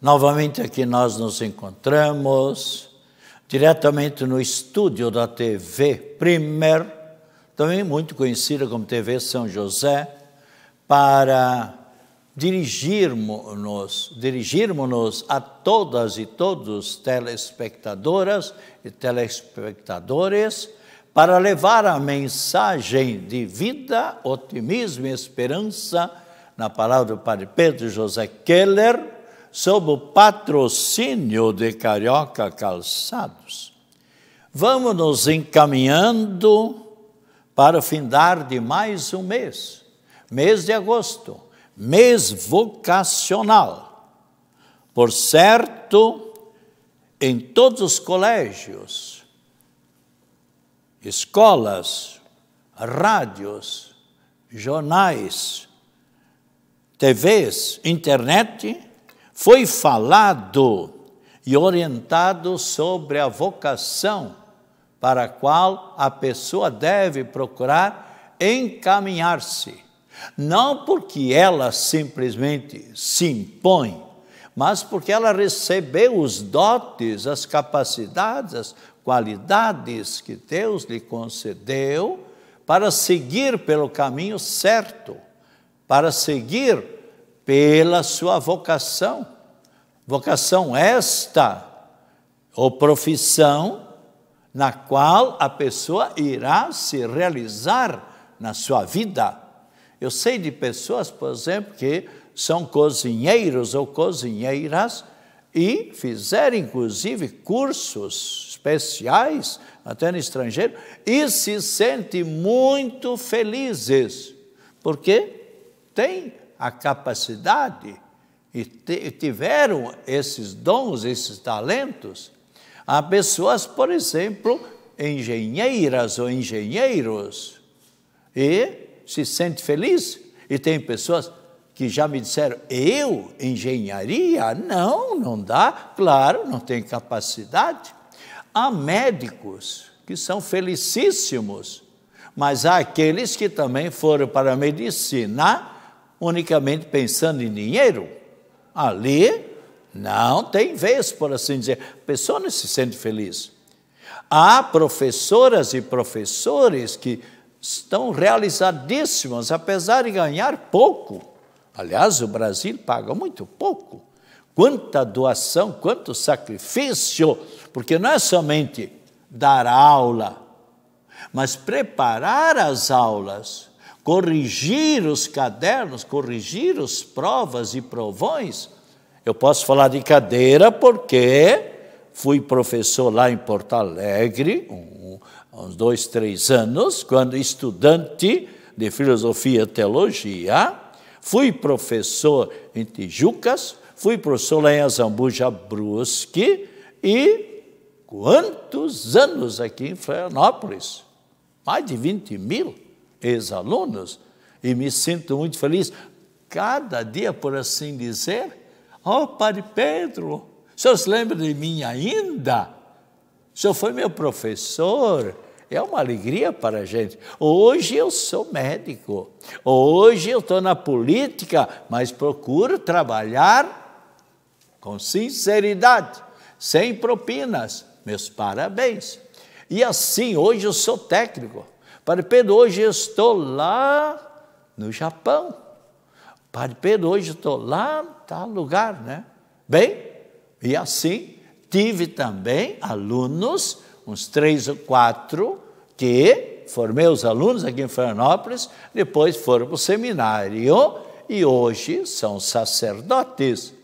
Novamente aqui nós nos encontramos, diretamente no estúdio da TV Primer, também muito conhecida como TV São José, para dirigirmos-nos dirigirmos a todas e todos telespectadoras e telespectadores para levar a mensagem de vida, otimismo e esperança na palavra do Padre Pedro José Keller sob o patrocínio de Carioca Calçados. Vamos nos encaminhando para o findar de mais um mês, mês de agosto, mês vocacional. Por certo, em todos os colégios, escolas, rádios, jornais, TVs, internet, foi falado e orientado sobre a vocação para a qual a pessoa deve procurar encaminhar-se. Não porque ela simplesmente se impõe, mas porque ela recebeu os dotes, as capacidades, as qualidades que Deus lhe concedeu para seguir pelo caminho certo, para seguir pela sua vocação. Vocação esta, ou profissão, na qual a pessoa irá se realizar na sua vida. Eu sei de pessoas, por exemplo, que são cozinheiros ou cozinheiras e fizeram inclusive cursos especiais, até no estrangeiro, e se sentem muito felizes, porque tem a capacidade e tiveram esses dons, esses talentos. Há pessoas, por exemplo, engenheiras ou engenheiros e se sente feliz. E tem pessoas que já me disseram: eu, engenharia? Não, não dá. Claro, não tem capacidade. Há médicos que são felicíssimos, mas há aqueles que também foram para a medicina unicamente pensando em dinheiro. Ali não tem vez, por assim dizer. A pessoa não se sente feliz. Há professoras e professores que estão realizadíssimas, apesar de ganhar pouco. Aliás, o Brasil paga muito pouco. Quanta doação, quanto sacrifício, porque não é somente dar aula, mas preparar as aulas corrigir os cadernos, corrigir as provas e provões. Eu posso falar de cadeira porque fui professor lá em Porto Alegre, um, uns dois, três anos, quando estudante de filosofia e teologia. Fui professor em Tijucas, fui professor lá em Azambuja Brusque e quantos anos aqui em Florianópolis? Mais de 20 mil ex-alunos, e me sinto muito feliz. Cada dia, por assim dizer, ó oh, Padre Pedro, o senhor se lembra de mim ainda? O senhor foi meu professor. É uma alegria para a gente. Hoje eu sou médico, hoje eu estou na política, mas procuro trabalhar com sinceridade, sem propinas. Meus parabéns. E assim, hoje eu sou técnico. Padre Pedro, hoje estou lá no Japão. Padre Pedro, hoje estou lá em tá tal lugar, né? Bem, e assim tive também alunos, uns três ou quatro, que formei os alunos aqui em Florianópolis, depois foram para o seminário e hoje são sacerdotes.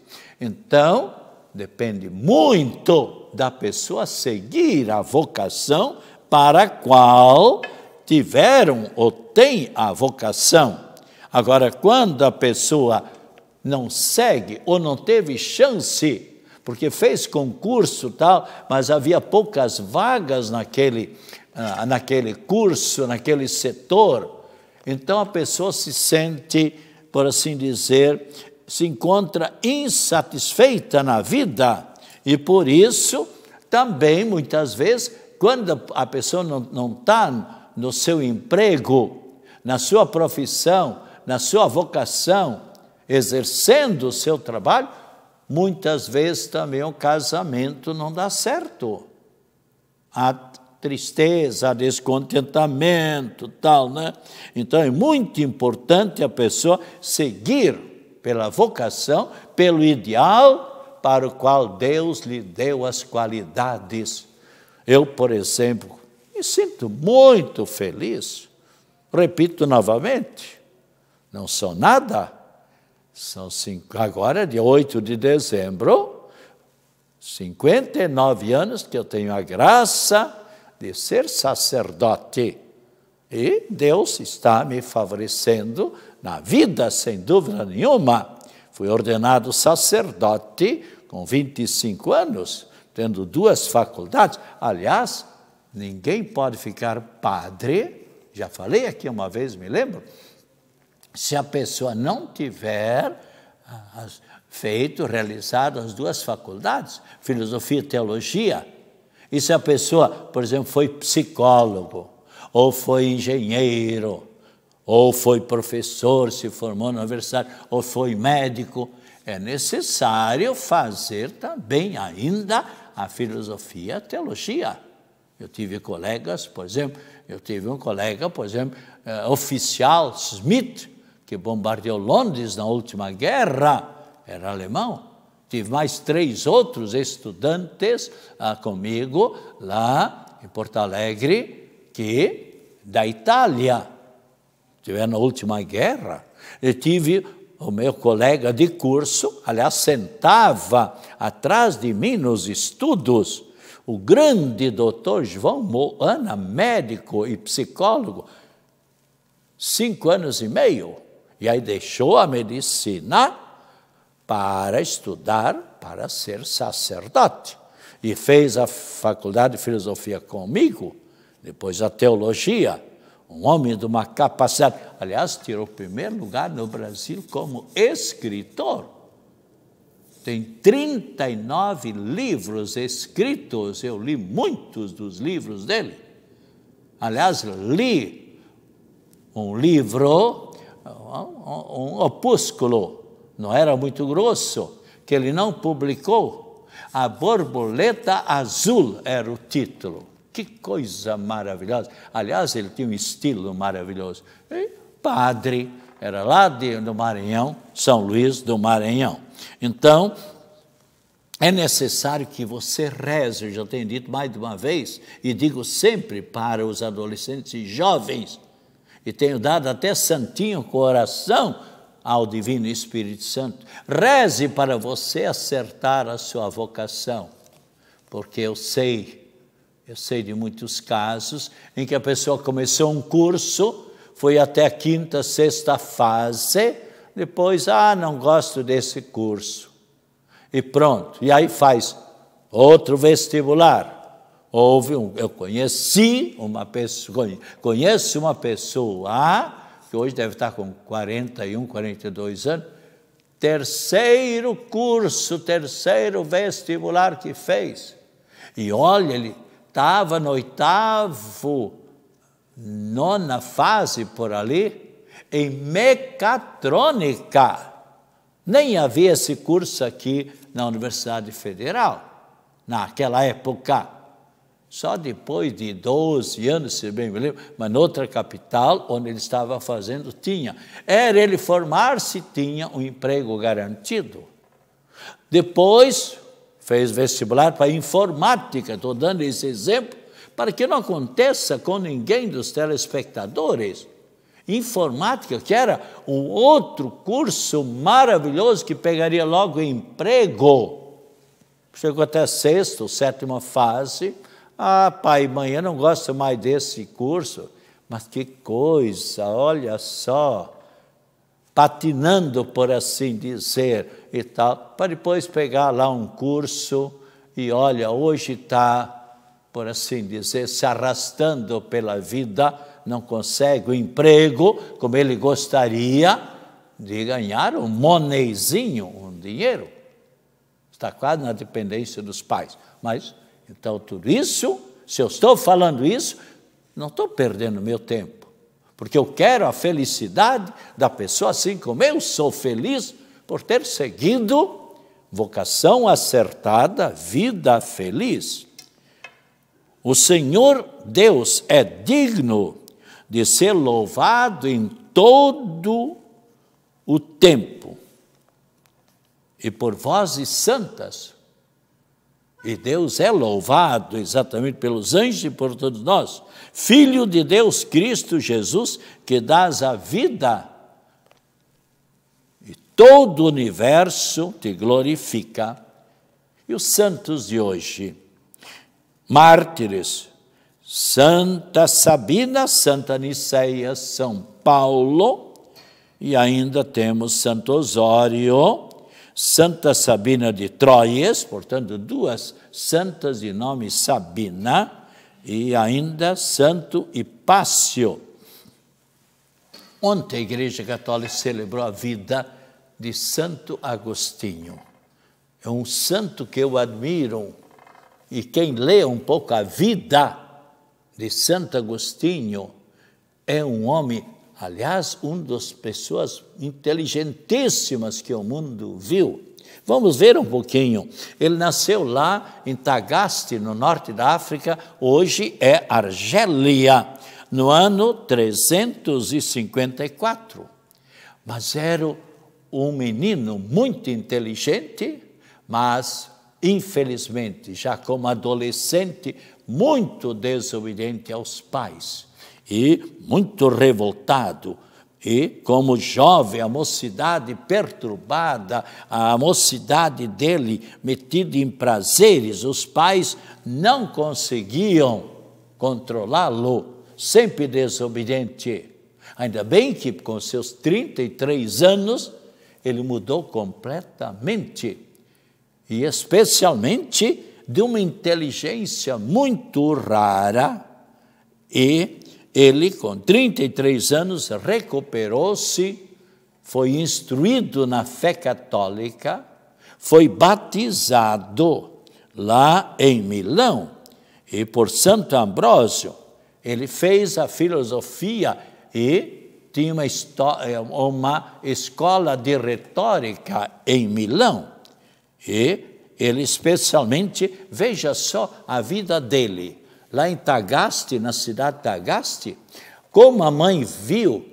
Então, depende muito da pessoa seguir a vocação para a qual tiveram ou têm a vocação. Agora, quando a pessoa não segue ou não teve chance, porque fez concurso tal, mas havia poucas vagas naquele, ah, naquele curso, naquele setor, então a pessoa se sente, por assim dizer, se encontra insatisfeita na vida e por isso também muitas vezes quando a pessoa não está no seu emprego, na sua profissão, na sua vocação, exercendo o seu trabalho, muitas vezes também o casamento não dá certo. Há tristeza, há descontentamento, tal, né? Então é muito importante a pessoa seguir pela vocação, pelo ideal para o qual Deus lhe deu as qualidades. Eu, por exemplo, me sinto muito feliz. Repito novamente, não são nada. São cinco, agora, é de 8 de dezembro, 59 anos que eu tenho a graça de ser sacerdote. E Deus está me favorecendo na vida, sem dúvida nenhuma. Fui ordenado sacerdote com 25 anos, tendo duas faculdades. Aliás, Ninguém pode ficar padre, já falei aqui uma vez, me lembro, se a pessoa não tiver ah, feito, realizado as duas faculdades, filosofia e teologia. E se a pessoa, por exemplo, foi psicólogo, ou foi engenheiro, ou foi professor, se formou na universidade, ou foi médico, é necessário fazer também ainda a filosofia e a teologia. Eu tive colegas, por exemplo, eu tive um colega, por exemplo, eh, oficial Smith, que bombardeou Londres na última guerra, era alemão. Tive mais três outros estudantes ah, comigo lá em Porto Alegre, que da Itália, tiveram na última guerra. Eu tive o meu colega de curso, aliás, sentava atrás de mim nos estudos, o grande doutor João Moana, médico e psicólogo, cinco anos e meio. E aí deixou a medicina para estudar, para ser sacerdote. E fez a faculdade de filosofia comigo, depois a teologia. Um homem de uma capacidade. Aliás, tirou o primeiro lugar no Brasil como escritor tem 39 livros escritos, eu li muitos dos livros dele. Aliás, li um livro, um opúsculo, não era muito grosso, que ele não publicou. A Borboleta Azul era o título. Que coisa maravilhosa. Aliás, ele tinha um estilo maravilhoso. E padre, era lá de, do Maranhão, São Luís do Maranhão. Então, é necessário que você reze, eu já tenho dito mais de uma vez, e digo sempre para os adolescentes e jovens, e tenho dado até santinho coração ao Divino Espírito Santo, reze para você acertar a sua vocação, porque eu sei, eu sei de muitos casos em que a pessoa começou um curso, foi até a quinta, sexta fase, depois, ah, não gosto desse curso. E pronto. E aí faz outro vestibular. Houve um, eu conheci uma pessoa, conheço uma pessoa que hoje deve estar com 41, 42 anos, terceiro curso, terceiro vestibular que fez. E olha, ele estava no oitavo, nona fase por ali, em mecatrônica. Nem havia esse curso aqui na Universidade Federal, naquela época. Só depois de 12 anos, se bem me lembro, mas noutra capital, onde ele estava fazendo, tinha. Era ele formar-se, tinha um emprego garantido. Depois, fez vestibular para informática, estou dando esse exemplo, para que não aconteça com ninguém dos telespectadores. Informática, que era um outro curso maravilhoso que pegaria logo emprego. Chegou até a sexta ou sétima fase. Ah, pai e mãe, eu não gosto mais desse curso. Mas que coisa, olha só patinando, por assim dizer, e tal, para depois pegar lá um curso e olha, hoje está, por assim dizer, se arrastando pela vida não consegue o emprego como ele gostaria de ganhar um monezinho, um dinheiro. Está quase na dependência dos pais. Mas, então, tudo isso, se eu estou falando isso, não estou perdendo meu tempo. Porque eu quero a felicidade da pessoa, assim como eu sou feliz por ter seguido vocação acertada, vida feliz. O Senhor Deus é digno de ser louvado em todo o tempo, e por vozes santas. E Deus é louvado exatamente pelos anjos e por todos nós. Filho de Deus, Cristo Jesus, que dás a vida. E todo o universo te glorifica. E os santos de hoje, mártires, Santa Sabina, Santa Niceia, São Paulo, e ainda temos Santo Osório, Santa Sabina de Troias, portanto, duas santas de nome Sabina, e ainda Santo Hipácio. Ontem a Igreja Católica celebrou a vida de Santo Agostinho. É um santo que eu admiro, e quem lê um pouco a vida, de Santo Agostinho é um homem, aliás, uma das pessoas inteligentíssimas que o mundo viu. Vamos ver um pouquinho. Ele nasceu lá em Tagaste, no norte da África, hoje é Argélia, no ano 354. Mas era um menino muito inteligente, mas infelizmente, já como adolescente, muito desobediente aos pais e muito revoltado. E, como jovem, a mocidade perturbada, a mocidade dele metida em prazeres, os pais não conseguiam controlá-lo, sempre desobediente. Ainda bem que, com seus 33 anos, ele mudou completamente. E, especialmente, de uma inteligência muito rara e ele, com 33 anos, recuperou-se, foi instruído na fé católica, foi batizado lá em Milão e por Santo Ambrósio. Ele fez a filosofia e tinha uma, uma escola de retórica em Milão. E ele especialmente, veja só a vida dele. Lá em Tagaste, na cidade de Tagaste, como a mãe viu,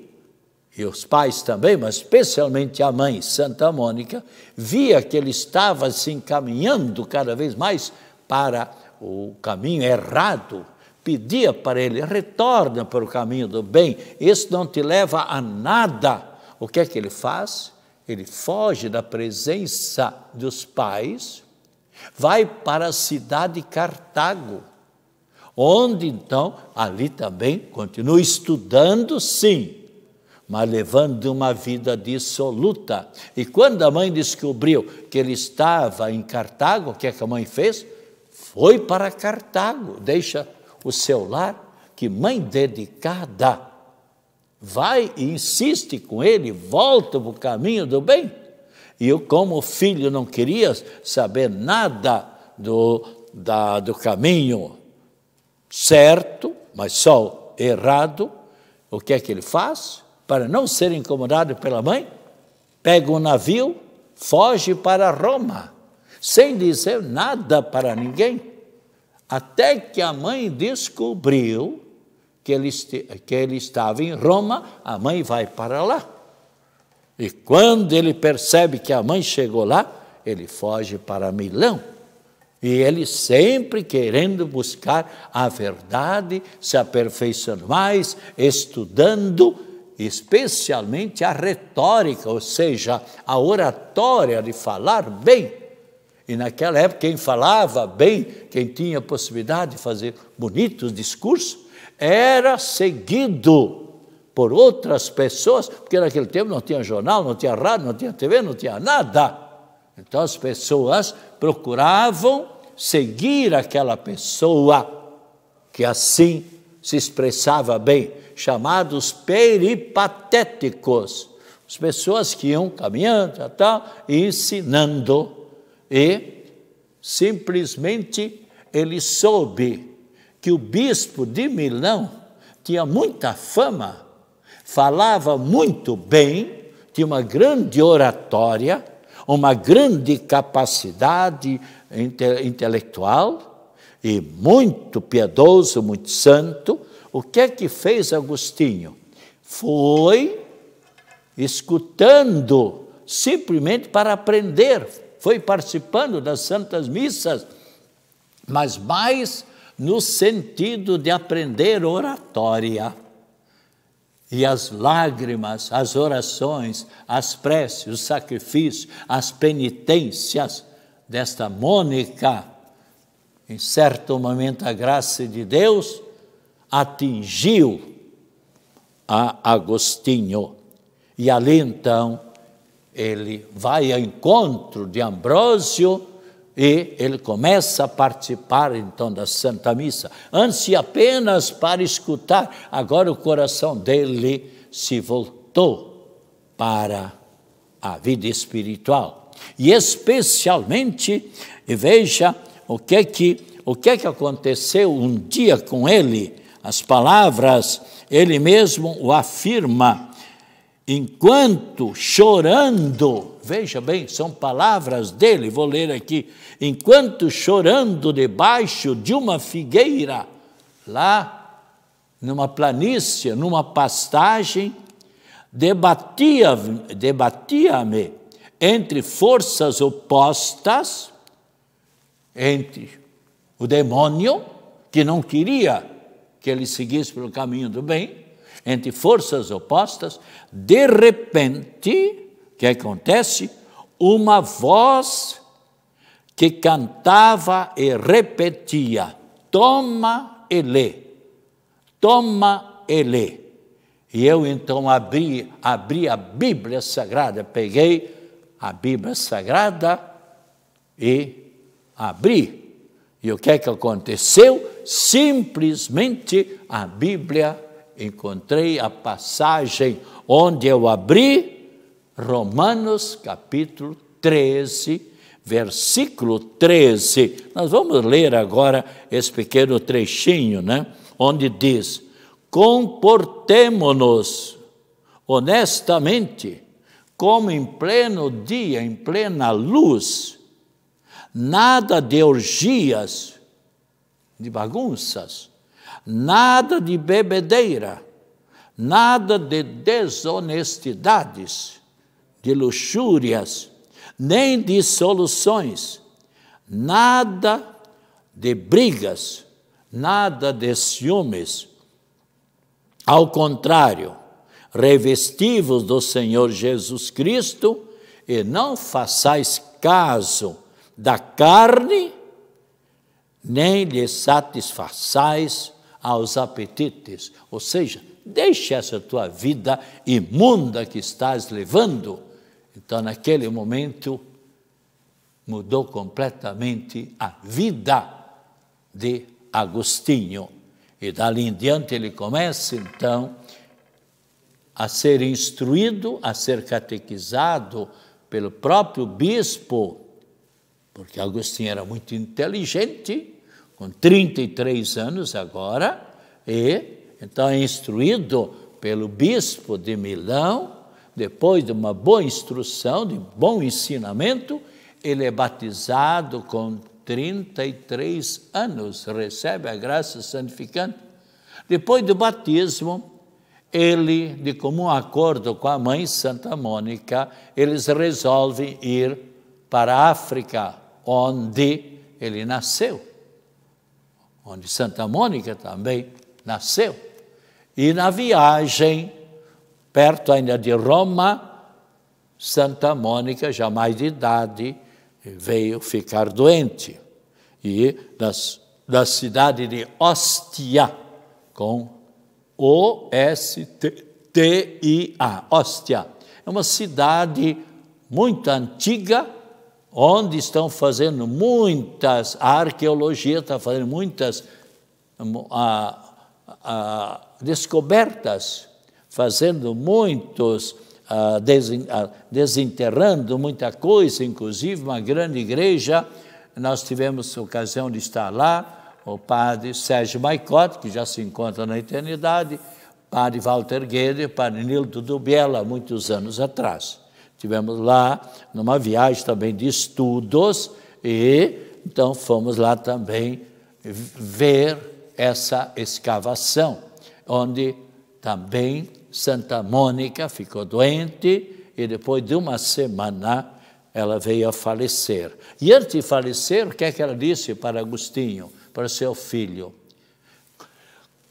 e os pais também, mas especialmente a mãe, Santa Mônica, via que ele estava se encaminhando cada vez mais para o caminho errado, pedia para ele: retorna para o caminho do bem, isso não te leva a nada. O que é que ele faz? Ele foge da presença dos pais Vai para a cidade de Cartago, onde então, ali também, continua estudando, sim, mas levando uma vida dissoluta. E quando a mãe descobriu que ele estava em Cartago, o que, é que a mãe fez? Foi para Cartago, deixa o seu lar, que mãe dedicada vai e insiste com ele, volta para o caminho do bem. E eu, como filho, não queria saber nada do, da, do caminho certo, mas só errado. O que é que ele faz? Para não ser incomodado pela mãe, pega um navio, foge para Roma, sem dizer nada para ninguém. Até que a mãe descobriu que ele, que ele estava em Roma, a mãe vai para lá. E quando ele percebe que a mãe chegou lá, ele foge para Milão. E ele sempre querendo buscar a verdade, se aperfeiçoando mais, estudando, especialmente a retórica, ou seja, a oratória de falar bem. E naquela época, quem falava bem, quem tinha possibilidade de fazer bonitos discursos, era seguido por outras pessoas, porque naquele tempo não tinha jornal, não tinha rádio, não tinha TV, não tinha nada. Então as pessoas procuravam seguir aquela pessoa que assim se expressava bem, chamados peripatéticos. As pessoas que iam caminhando, tal, ensinando. E simplesmente ele soube que o bispo de Milão tinha muita fama falava muito bem, tinha uma grande oratória, uma grande capacidade inte intelectual e muito piedoso, muito santo. O que é que fez Agostinho? Foi escutando, simplesmente para aprender, foi participando das santas missas, mas mais no sentido de aprender oratória. E as lágrimas, as orações, as preces, o sacrifício, as penitências desta Mônica, em certo momento a graça de Deus atingiu a Agostinho. E ali então ele vai ao encontro de Ambrósio e ele começa a participar então da Santa Missa, antes apenas para escutar, agora o coração dele se voltou para a vida espiritual. E especialmente, e veja o que é que, o que, é que aconteceu um dia com ele, as palavras, ele mesmo o afirma, enquanto chorando, Veja bem, são palavras dele, vou ler aqui. Enquanto chorando debaixo de uma figueira, lá numa planície, numa pastagem, debatia-me debatia entre forças opostas, entre o demônio, que não queria que ele seguisse pelo caminho do bem, entre forças opostas, de repente que acontece? Uma voz que cantava e repetia: Toma e lê, toma e lê. E eu então abri, abri a Bíblia Sagrada, peguei a Bíblia Sagrada e abri. E o que é que aconteceu? Simplesmente a Bíblia, encontrei a passagem onde eu abri Romanos capítulo 13, versículo 13. Nós vamos ler agora esse pequeno trechinho, né? Onde diz: Comportemo-nos honestamente, como em pleno dia, em plena luz, nada de orgias, de bagunças, nada de bebedeira, nada de desonestidades de luxúrias, nem de soluções, nada de brigas, nada de ciúmes. Ao contrário, revestivos do Senhor Jesus Cristo e não façais caso da carne, nem lhe satisfaçais aos apetites. Ou seja, deixe essa tua vida imunda que estás levando então, naquele momento, mudou completamente a vida de Agostinho. E dali em diante ele começa, então, a ser instruído, a ser catequizado pelo próprio bispo, porque Agostinho era muito inteligente, com 33 anos agora, e então é instruído pelo bispo de Milão, depois de uma boa instrução, de bom ensinamento, ele é batizado com 33 anos, recebe a graça santificante. Depois do batismo, ele, de comum acordo com a mãe Santa Mônica, eles resolvem ir para a África, onde ele nasceu, onde Santa Mônica também nasceu. E na viagem, perto ainda de Roma, Santa Mônica, já mais de idade, veio ficar doente. E das, da cidade de Ostia, com O-S-T-I-A, Ostia. É uma cidade muito antiga, onde estão fazendo muitas, a arqueologia está fazendo muitas a, a, descobertas fazendo muitos, ah, ah, desenterrando muita coisa, inclusive uma grande igreja. Nós tivemos ocasião de estar lá, o padre Sérgio Maicote, que já se encontra na eternidade, padre Walter Guedes, padre Nildo Dubiela, muitos anos atrás. Tivemos lá numa viagem também de estudos e então fomos lá também ver essa escavação, onde também Santa Mônica ficou doente e depois de uma semana ela veio a falecer. E antes de falecer, o que é que ela disse para Agostinho, para seu filho?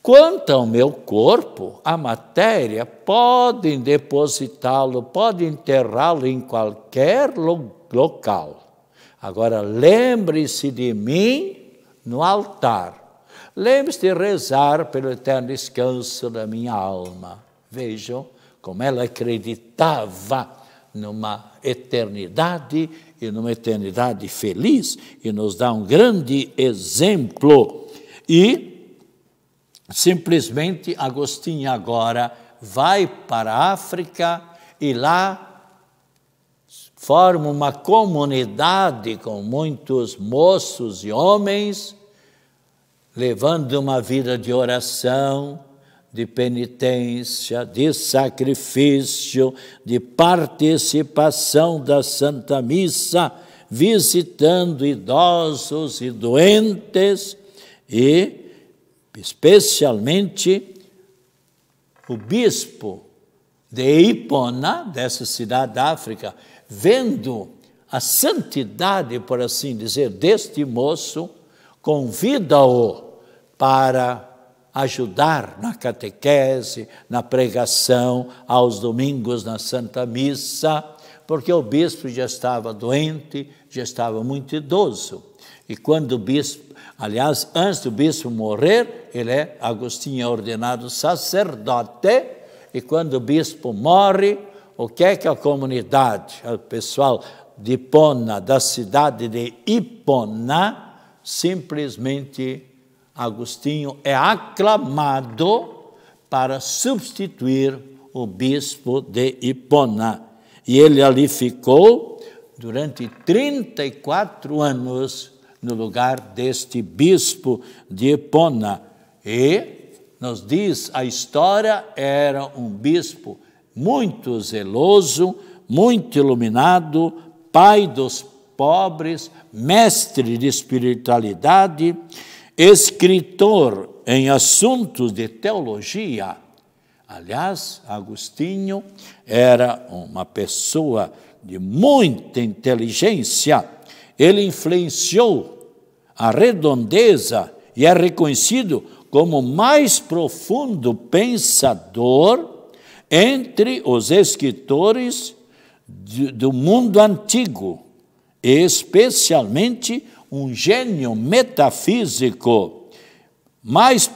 Quanto ao meu corpo, a matéria, podem depositá-lo, podem enterrá-lo em qualquer lo local. Agora, lembre-se de mim no altar. Lembre-se de rezar pelo eterno descanso da minha alma. Vejam como ela acreditava numa eternidade e numa eternidade feliz e nos dá um grande exemplo. E simplesmente Agostinho agora vai para a África e lá forma uma comunidade com muitos moços e homens, levando uma vida de oração, de penitência, de sacrifício, de participação da Santa Missa, visitando idosos e doentes e, especialmente, o bispo de Ipona, dessa cidade da África, vendo a santidade, por assim dizer, deste moço, convida-o para ajudar na catequese, na pregação, aos domingos na Santa Missa, porque o bispo já estava doente, já estava muito idoso. E quando o bispo, aliás, antes do bispo morrer, ele é, Agostinho é ordenado sacerdote, e quando o bispo morre, o que é que a comunidade, o pessoal de Hipona, da cidade de Hipona, simplesmente Agostinho é aclamado para substituir o bispo de Hipona. E ele ali ficou durante 34 anos no lugar deste bispo de Hipona. E, nos diz a história, era um bispo muito zeloso, muito iluminado, pai dos pobres, mestre de espiritualidade, escritor em assuntos de teologia. Aliás, Agostinho era uma pessoa de muita inteligência. Ele influenciou a redondeza e é reconhecido como o mais profundo pensador entre os escritores do mundo antigo, especialmente um gênio metafísico mais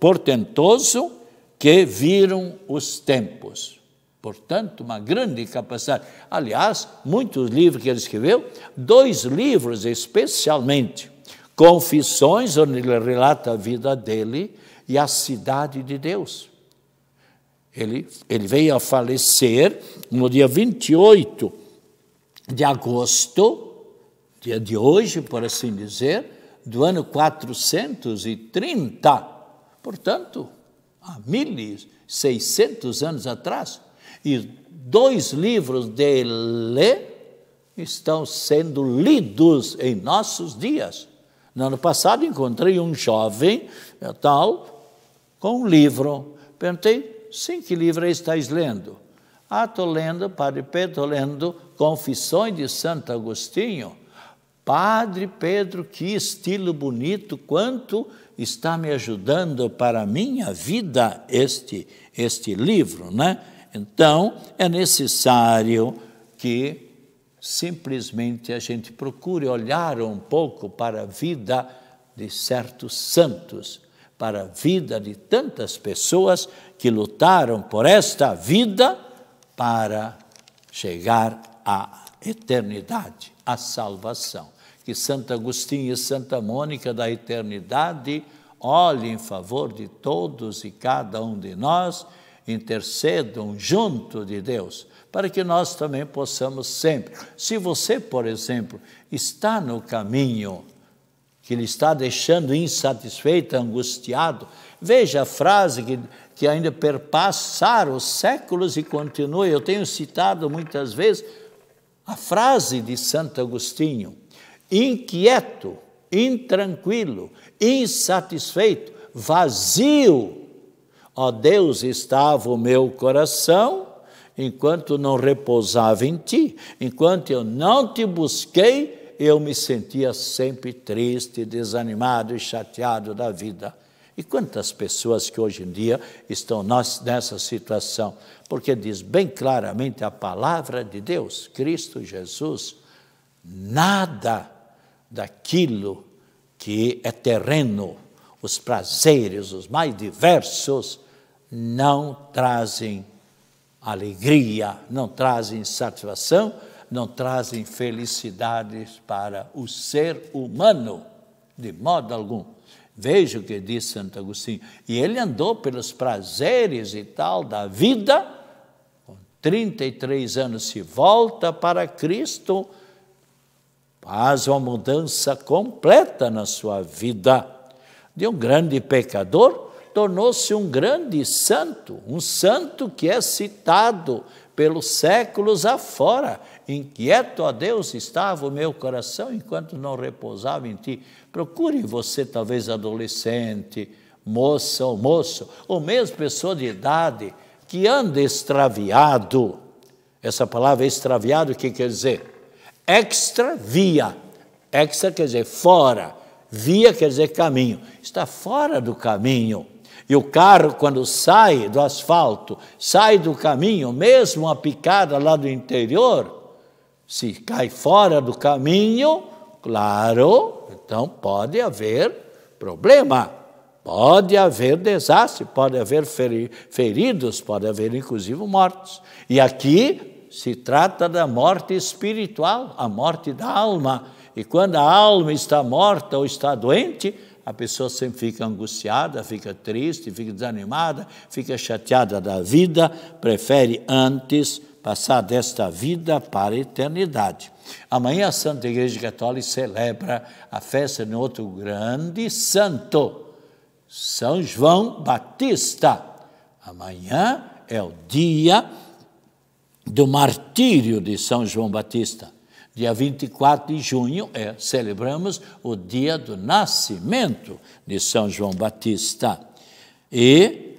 portentoso que viram os tempos. Portanto, uma grande capacidade. Aliás, muitos livros que ele escreveu, dois livros especialmente, Confissões, onde ele relata a vida dele, e a Cidade de Deus. Ele, ele veio a falecer no dia 28 de agosto dia de hoje, por assim dizer, do ano 430. Portanto, há 1.600 anos atrás. E dois livros dele estão sendo lidos em nossos dias. No ano passado encontrei um jovem, é tal, com um livro. Perguntei, sim, que livro é estás lendo? Ah, estou lendo, Padre Pedro, estou lendo Confissões de Santo Agostinho. Padre Pedro, que estilo bonito, quanto está me ajudando para a minha vida este, este livro, né? Então, é necessário que simplesmente a gente procure olhar um pouco para a vida de certos santos, para a vida de tantas pessoas que lutaram por esta vida para chegar à eternidade, à salvação que Santo Agostinho e Santa Mônica da eternidade olhem em favor de todos e cada um de nós, intercedam junto de Deus, para que nós também possamos sempre. Se você, por exemplo, está no caminho que lhe está deixando insatisfeito, angustiado, veja a frase que, que ainda perpassar os séculos e continua. Eu tenho citado muitas vezes a frase de Santo Agostinho inquieto, intranquilo, insatisfeito, vazio. Ó Deus, estava o meu coração enquanto não repousava em ti, enquanto eu não te busquei, eu me sentia sempre triste, desanimado e chateado da vida. E quantas pessoas que hoje em dia estão nessa situação? Porque diz bem claramente a palavra de Deus, Cristo Jesus, nada daquilo que é terreno, os prazeres, os mais diversos, não trazem alegria, não trazem satisfação, não trazem felicidades para o ser humano, de modo algum. Veja o que diz Santo Agostinho. E ele andou pelos prazeres e tal da vida, com 33 anos se volta para Cristo, faz uma mudança completa na sua vida. De um grande pecador, tornou-se um grande santo, um santo que é citado pelos séculos afora. Inquieto a Deus estava o meu coração enquanto não repousava em ti. Procure você, talvez adolescente, moça ou moço, ou mesmo pessoa de idade, que anda extraviado. Essa palavra extraviado, o que quer dizer? extra via. Extra quer dizer fora, via quer dizer caminho. Está fora do caminho. E o carro, quando sai do asfalto, sai do caminho, mesmo a picada lá do interior, se cai fora do caminho, claro, então pode haver problema. Pode haver desastre, pode haver feridos, pode haver inclusive mortos. E aqui se trata da morte espiritual, a morte da alma. E quando a alma está morta ou está doente, a pessoa sempre fica angustiada, fica triste, fica desanimada, fica chateada da vida, prefere antes passar desta vida para a eternidade. Amanhã a Santa Igreja Católica celebra a festa de outro grande santo, São João Batista. Amanhã é o dia do martírio de São João Batista. Dia 24 de junho é, celebramos o dia do nascimento de São João Batista. E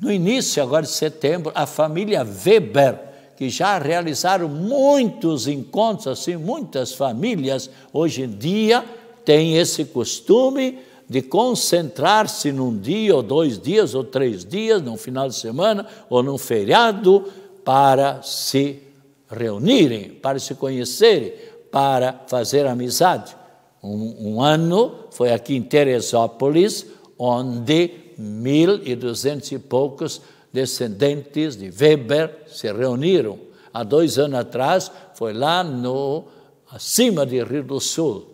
no início agora de setembro, a família Weber, que já realizaram muitos encontros, assim, muitas famílias hoje em dia têm esse costume de concentrar-se num dia, ou dois dias, ou três dias, num final de semana, ou num feriado, para se reunirem, para se conhecerem, para fazer amizade. Um, um ano foi aqui em Teresópolis, onde mil e duzentos e poucos descendentes de Weber se reuniram. Há dois anos atrás foi lá no acima de Rio do Sul.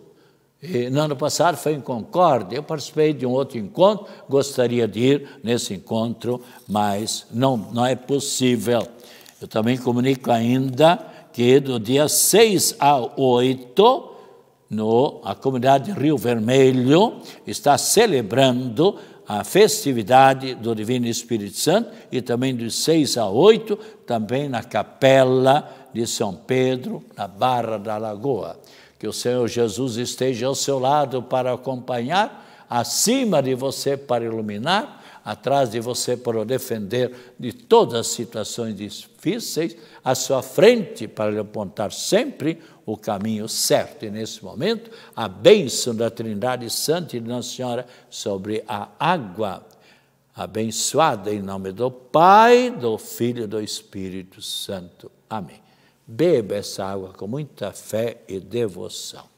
E, no ano passado foi em Concórdia. Eu participei de um outro encontro, gostaria de ir nesse encontro, mas não, não é possível. Eu também comunico ainda que do dia 6 ao 8, no, a comunidade Rio Vermelho está celebrando a festividade do Divino Espírito Santo e também de 6 a 8, também na capela de São Pedro, na Barra da Lagoa. Que o Senhor Jesus esteja ao seu lado para acompanhar, acima de você para iluminar atrás de você para o defender de todas as situações difíceis, à sua frente para lhe apontar sempre o caminho certo. E nesse momento, a bênção da Trindade Santa e de Nossa Senhora sobre a água abençoada em nome do Pai, do Filho e do Espírito Santo. Amém. Beba essa água com muita fé e devoção.